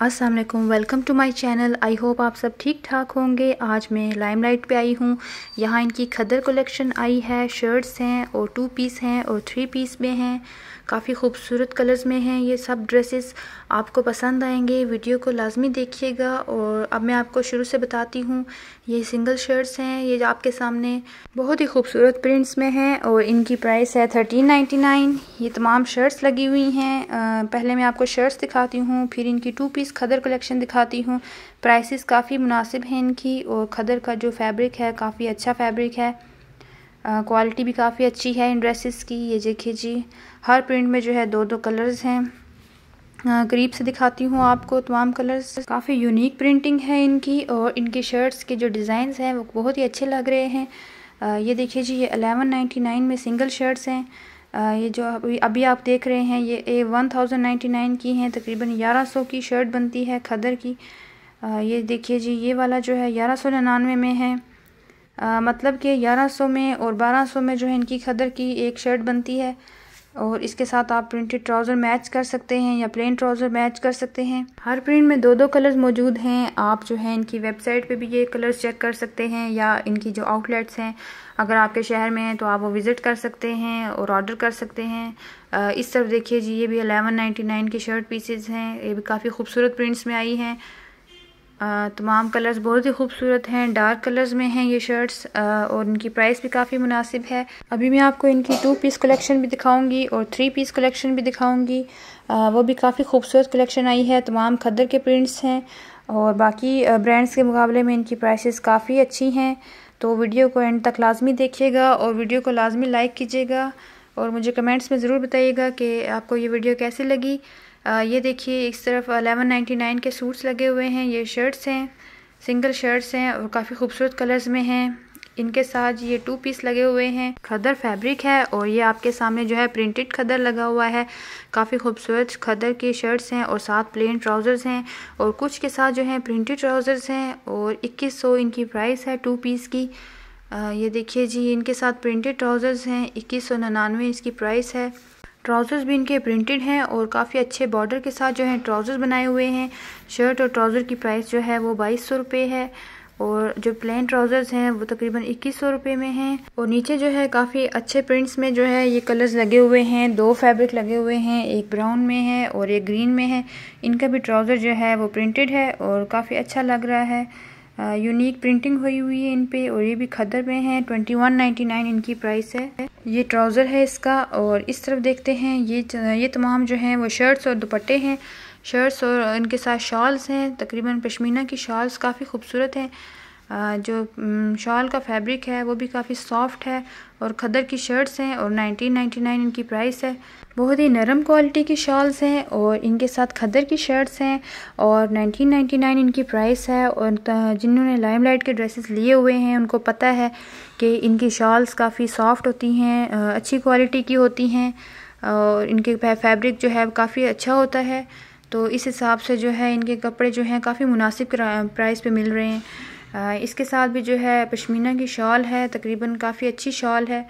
Aslam welcome to my channel I hope आप सब ठीक ठाक होंगे आज मैं लाइमलाइट पे आई हूँ यहाँ इनकी खदर कलेक्शन आई है शर्ट्स हैं और टू पीस हैं और थ्री पीस में हैं काफ़ी खूबसूरत कलर्स में हैं ये सब ड्रेसेस आपको पसंद आएंगे वीडियो को लाजमी देखिएगा और अब मैं आपको शुरू से बताती हूँ ये सिंगल शर्ट्स हैं ये आपके सामने बहुत ही खूबसूरत प्रिंट्स में हैं और इनकी प्राइस है थर्टीन नाइन्टी नाइन ये तमाम शर्ट्स लगी हुई हैं पहले मैं आपको शर्ट्स दिखाती हूँ फिर इनकी two piece piece khaddar collection दिखाती हूँ प्राइसेस काफ़ी मुनासिब हैं इनकी और खदर का जो फैब्रिक है काफ़ी अच्छा फैब्रिक है क्वालिटी भी काफ़ी अच्छी है इन ड्रेसेस की ये देखिए जी हर प्रिंट में जो है दो दो कलर्स हैं करीब से दिखाती हूँ आपको तमाम कलर्स काफ़ी यूनिक प्रिंटिंग है इनकी और इनकी शर्ट्स के जो डिजाइन हैं वो बहुत ही अच्छे लग रहे हैं ये देखिए जी ये अलेवन नाइन्टी नाइन में सिंगल शर्ट्स हैं ये जो अभी अभी आप देख रहे हैं ये ए वन थाउजेंड नाइन्टी नाइन की हैं तकरीबन ग्यारह सौ की शर्ट बनती है खदर की आ, ये देखिए जी ये वाला जो है ग्यारह सौ निन्यानवे में है आ, मतलब कि ग्यारह सौ में और बारह सौ में जो है इनकी खदर की एक शर्ट बनती है और इसके साथ आप प्रिंटेड ट्राउज़र मैच कर सकते हैं या प्लेन ट्राउज़र मैच कर सकते हैं हर प्रिंट में दो दो कलर्स मौजूद हैं आप जो है इनकी वेबसाइट पे भी ये कलर्स चेक कर सकते हैं या इनकी जो आउटलेट्स हैं अगर आपके शहर में हैं तो आप वो विज़िट कर सकते हैं और ऑर्डर कर सकते हैं इस तरफ देखिए जी ये भी अलेवन नाइन्टी नाइन के शर्ट पीसेज हैं ये भी काफ़ी खूबसूरत प्रिंट्स में आई हैं तमाम कलर्स बहुत ही खूबसूरत हैं डार्क कलर्स में हैं ये शर्ट्स और इनकी प्राइस भी काफ़ी मुनासिब है अभी मैं आपको इनकी टू पीस कलेक्शन भी दिखाऊंगी और थ्री पीस कलेक्शन भी दिखाऊंगी वो भी काफ़ी खूबसूरत कलेक्शन आई है तमाम खद्दर के प्रिंट्स हैं और बाकी ब्रांड्स के मुकाबले में इनकी प्राइसेस काफ़ी अच्छी हैं तो वीडियो को एंड तक लाजमी देखिएगा और वीडियो को लाजमी लाइक कीजिएगा और मुझे कमेंट्स में ज़रूर बताइएगा कि आपको ये वीडियो कैसी लगी ये देखिए इस तरफ 1199 के सूट्स लगे हुए हैं ये शर्ट्स हैं सिंगल शर्ट्स हैं और काफ़ी खूबसूरत कलर्स में हैं इनके साथ ये टू पीस लगे हुए हैं खदर फैब्रिक है और ये आपके सामने जो है प्रिंटेड खदर लगा हुआ है काफ़ी खूबसूरत खदर की शर्ट्स हैं और साथ प्लेन ट्राउज़र्स हैं और कुछ के साथ जो है प्रिंटेड ट्राउज़र्स हैं और इक्कीस सौ इनकी प्राइस है टू पीस की आ, ये देखिए जी इनके साथ प्रिंटेड ट्राउज़र्स हैं इक्कीस सौ निन्यानवे इसकी प्राइस है ट्राउज़र्स भी इनके प्रिंटेड हैं और काफ़ी अच्छे बॉर्डर के साथ जो है ट्राउज़र्स बनाए हुए हैं शर्ट और ट्राउज़र की प्राइस जो है वो बाईस सौ रुपये है और जो प्लेन ट्राउज़र्स हैं वो तकरीबन इक्कीस सौ रुपये में हैं और नीचे जो है काफ़ी अच्छे प्रिंट्स में जो है ये कलर्स लगे हुए हैं दो फैब्रिक लगे हुए हैं एक ब्राउन में है और एक ग्रीन में है इनका भी ट्राउज़र जो है वो प्रिंटेड है और काफ़ी अच्छा लग रहा है यूनिक प्रिंटिंग हुई हुई है इन पे और ये भी खदर में है ट्वेंटी वन नाइन्टी नाइन इनकी प्राइस है ये ट्राउज़र है इसका और इस तरफ देखते हैं ये ये तमाम जो हैं वो शर्ट्स और दुपट्टे हैं शर्ट्स और इनके साथ शॉल्स हैं तकरीबन पश्मीना की शॉल्स काफ़ी खूबसूरत हैं जो शॉल का फैब्रिक है वो भी काफ़ी सॉफ्ट है और खदर की शर्ट्स हैं और 1999 इनकी प्राइस है बहुत ही नरम क्वालिटी की शॉल्स हैं और इनके साथ खदर की शर्ट्स हैं और 1999 इनकी प्राइस है और जिन्होंने लाइमलाइट के ड्रेसेस लिए हुए हैं उनको पता है कि इनकी शॉल्स काफ़ी सॉफ्ट होती हैं अच्छी क्वालिटी की होती हैं और इनके फैब्रिक जो है काफ़ी अच्छा होता है तो इस हिसाब से जो है इनके कपड़े जो हैं काफ़ी मुनासिब प्राइस पे मिल रहे हैं इसके साथ भी जो है पश्मीना की शॉल है तकरीबन काफ़ी अच्छी शॉल है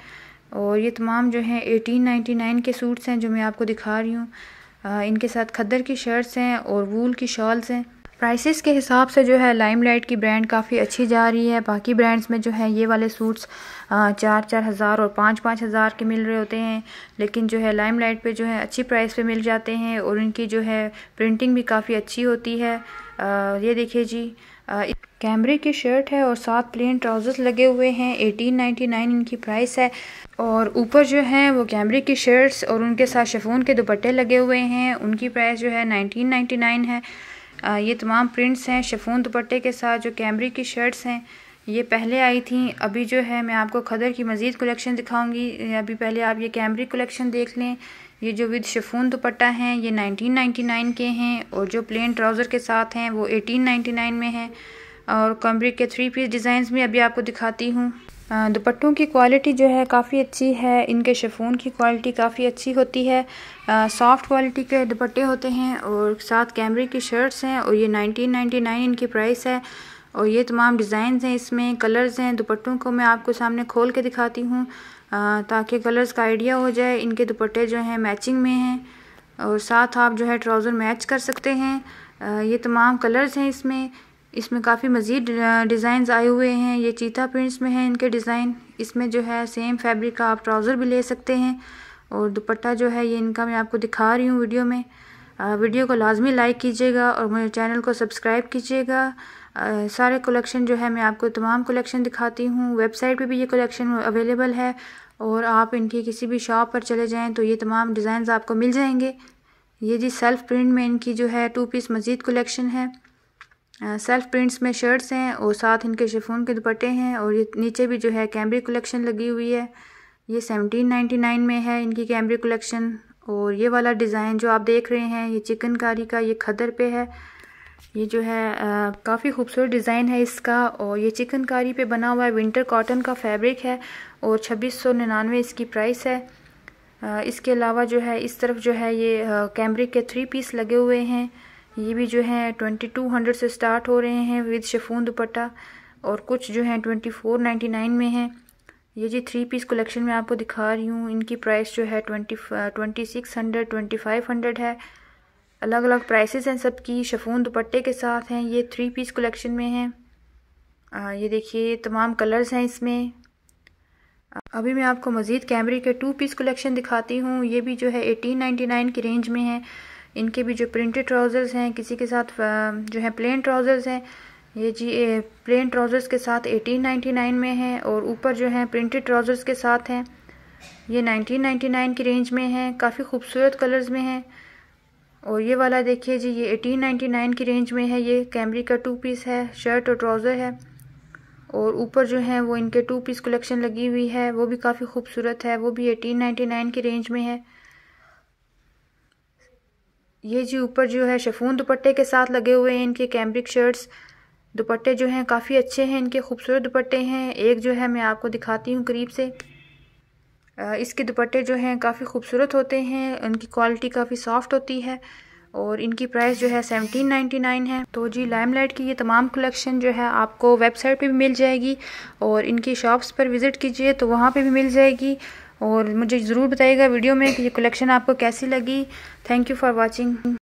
और ये तमाम जो हैं एटीन नाइन्टी नाइन के सूट्स हैं जो मैं आपको दिखा रही हूँ इनके साथ खद्दर की शर्ट्स हैं और वूल की शॉल्स हैं प्राइसेस के हिसाब से जो है लाइम लाइट की ब्रांड काफ़ी अच्छी जा रही है बाकी ब्रांड्स में जो है ये वाले सूट्स चार चार हज़ार और पाँच पाँच हज़ार के मिल रहे होते हैं लेकिन जो है लाइम लाइट पर जो है अच्छी प्राइस पे मिल जाते हैं और इनकी जो है प्रिंटिंग भी काफ़ी अच्छी होती है आ, ये देखिए जी कैमरे की शर्ट है और साथ प्लेन ट्राउजर्स लगे हुए हैं 1899 इनकी प्राइस है और ऊपर जो है वो कैमरे की शर्ट्स और उनके साथ शेफोन के दुपट्टे लगे हुए हैं उनकी प्राइस जो है 1999 है आ, ये तमाम प्रिंट्स हैं शेफोन दुपट्टे के साथ जो कैमरे की शर्ट्स हैं ये पहले आई थी अभी जो है मैं आपको खदर की मज़ीद कलेक्शन दिखाऊंगी अभी पहले आप ये कैमरे कलेक्शन देख लें ये जो विद शिफोन दुपट्टा हैं ये 1999 के हैं और जो प्लेन ट्राउज़र के साथ हैं वो 1899 में हैं और कम्ब्रिक के थ्री पीस डिज़ाइंस भी अभी आपको दिखाती हूँ दुपट्टों की क्वालिटी जो है काफ़ी अच्छी है इनके शेफोन की क्वालिटी काफ़ी अच्छी होती है सॉफ्ट क्वालिटी के दुपट्टे होते हैं और साथ कैमरे की शर्ट्स हैं और ये 1999 इनकी प्राइस है और ये तमाम डिज़ाइन हैं इसमें कलर्स हैं दुपट्टों को मैं आपको सामने खोल के दिखाती हूँ ताकि कलर्स का आइडिया हो जाए इनके दुपट्टे जो हैं मैचिंग में हैं और साथ आप जो है ट्राउज़र मैच कर सकते हैं ये तमाम कलर्स हैं इसमें इसमें काफ़ी मज़ीद डिज़ाइन आए हुए हैं ये चीता प्रिंट्स में हैं इनके डिज़ाइन इसमें जो है सेम फैब्रिक का आप ट्राउज़र भी ले सकते हैं और दुपट्टा जो है ये इनका मैं आपको दिखा रही हूँ वीडियो में वीडियो को लाजमी लाइक कीजिएगा और मेरे चैनल को सब्सक्राइब कीजिएगा सारे कलेक्शन जो है मैं आपको तमाम कलेक्शन दिखाती हूँ वेबसाइट पे भी ये कलेक्शन अवेलेबल है और आप इनकी किसी भी शॉप पर चले जाएं तो ये तमाम डिज़ाइन आपको मिल जाएंगे ये जी सेल्फ़ प्रिंट में इनकी जो है टू पीस मज़ीद कलेक्शन है सेल्फ़ प्रिंट्स में शर्ट्स हैं और साथ इनके शेफून के दुपट्टे हैं और ये नीचे भी जो है कैमरी कलेक्शन लगी हुई है ये सेवनटीन नाइन्टी नाइन में है इनकी कैमरी कलेक्शन और ये वाला डिज़ाइन जो आप देख रहे हैं ये चिकनकारी का ये खदर पे है ये जो है काफ़ी खूबसूरत डिज़ाइन है इसका और ये चिकनकारी पे बना हुआ है विंटर कॉटन का फैब्रिक है और छब्बीस सौ निन्यानवे इसकी प्राइस है आ, इसके अलावा जो है इस तरफ जो है ये कैमरिक के थ्री पीस लगे हुए हैं ये भी जो है ट्वेंटी टू हंड्रेड से स्टार्ट हो रहे हैं विद शेफून दुपट्टा और कुछ जो है ट्वेंटी फोर नाइन्टी नाइन में हैं ये जी थ्री पीस कलेक्शन में आपको दिखा रही हूँ इनकी प्राइस जो है twenty twenty six hundred twenty five hundred है अलग अलग प्राइसेस हैं सबकी शफून दुपट्टे के साथ हैं ये थ्री पीस कलेक्शन में हैं ये देखिए तमाम कलर्स हैं इसमें अभी मैं आपको मज़ीद कैमरे के टू पीस कलेक्शन दिखाती हूँ ये भी जो है एटीन नाइन्टी नाइन की रेंज में है इनके भी जो प्रिंटेड ट्राउज़र्स हैं किसी के साथ जो है प्लेन ट्राउज़र्स हैं ये जी ए, प्लेन ट्राउज़र्स के साथ एटीन नाइन्टी नाइन में है और ऊपर जो है प्रिंटेड ट्राउज़र्स के साथ हैं ये नाइनटीन नाइन्टी नाइन की रेंज में हैं काफ़ी खूबसूरत कलर्स में हैं और ये वाला देखिए जी ये 1899 की रेंज में है ये कैमरी का टू पीस है शर्ट और ट्राउज़र है और ऊपर जो है वो इनके टू पीस कलेक्शन लगी हुई है वो भी काफ़ी खूबसूरत है वो भी 1899 की रेंज में है ये जी ऊपर जो है शफून दुपट्टे के साथ लगे हुए हैं इनके कैमरिक शर्ट्स दुपट्टे जो हैं काफ़ी अच्छे हैं इनके खूबसूरत दुपट्टे हैं एक जो है मैं आपको दिखाती हूँ करीब से इसके दुपट्टे जो हैं काफ़ी खूबसूरत होते हैं उनकी क्वालिटी काफ़ी सॉफ्ट होती है और इनकी प्राइस जो है सेवनटीन नाइन्टी नाइन है तो जी लाइमलाइट की ये तमाम कलेक्शन जो है आपको वेबसाइट पे भी मिल जाएगी और इनकी शॉप्स पर विज़िट कीजिए तो वहाँ पे भी मिल जाएगी और मुझे ज़रूर बताइएगा वीडियो में कि ये कलेक्शन आपको कैसी लगी थैंक यू फॉर वॉचिंग